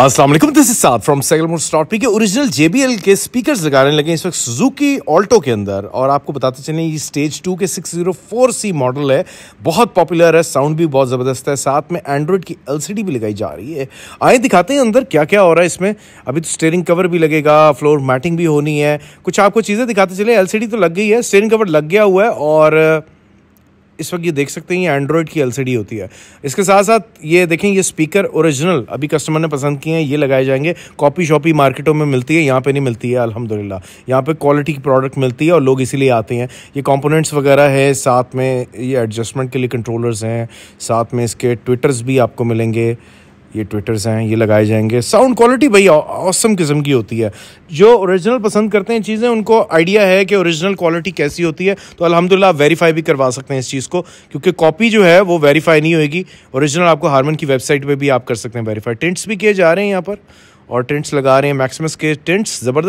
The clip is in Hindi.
Aslam this is Saad from सेगलमोर स्टॉट पी के ओरिजिनल एल के स्पीकर्स लगाने लगे इस वक्त सुजुकी ऑल्टो के अंदर और आपको बताते चले ये स्टेज टू के six zero four C model है बहुत पॉपुलर है साउंड भी बहुत ज़बरदस्त है साथ में एंड्रॉयड की एल सी डी भी लगाई जा रही है आए दिखाते हैं अंदर क्या क्या हो रहा है इसमें अभी तो स्टेयरिंग कवर भी लगेगा फ्लोर मैटिंग भी होनी है कुछ आपको चीज़ें दिखाते चले एल सी डी तो लग गई है स्टेयरिंग कवर लग गया हुआ है और इस वक्त ये देख सकते हैं ये एंड्रॉयड की एलसीडी होती है इसके साथ साथ ये देखें ये स्पीकर ओरिजिनल अभी कस्टमर ने पसंद किए हैं ये लगाए जाएंगे कॉपी शॉपी मार्केटों में मिलती है यहाँ पे नहीं मिलती है अलहमदिल्ला यहाँ पे क्वालिटी की प्रोडक्ट मिलती है और लोग इसीलिए आते हैं ये कॉम्पोनेंट्स वगैरह है साथ में ये एडजस्टमेंट के लिए कंट्रोलर्स हैं साथ में इसके ट्विटर्स भी आपको मिलेंगे ये ट्विटर्स हैं ये लगाए जाएंगे साउंड क्वालिटी भाई औसम किस्म की होती है जो ओरिजिनल पसंद करते हैं चीज़ें उनको आइडिया है कि ओरिजिनल क्वालिटी कैसी होती है तो अलहमदिल्ला आप वेरीफाई भी करवा सकते हैं इस चीज़ को क्योंकि कॉपी जो है वो वेरीफाई नहीं होगी ओरिजिनल आपको हारमन की वेबसाइट पर भी आप कर सकते हैं वेरीफाई टेंट्स भी किए जा रहे हैं यहाँ पर और टेंट्स लगा रहे हैं मैक्सिमस के टेंट्स ज़बरदस्त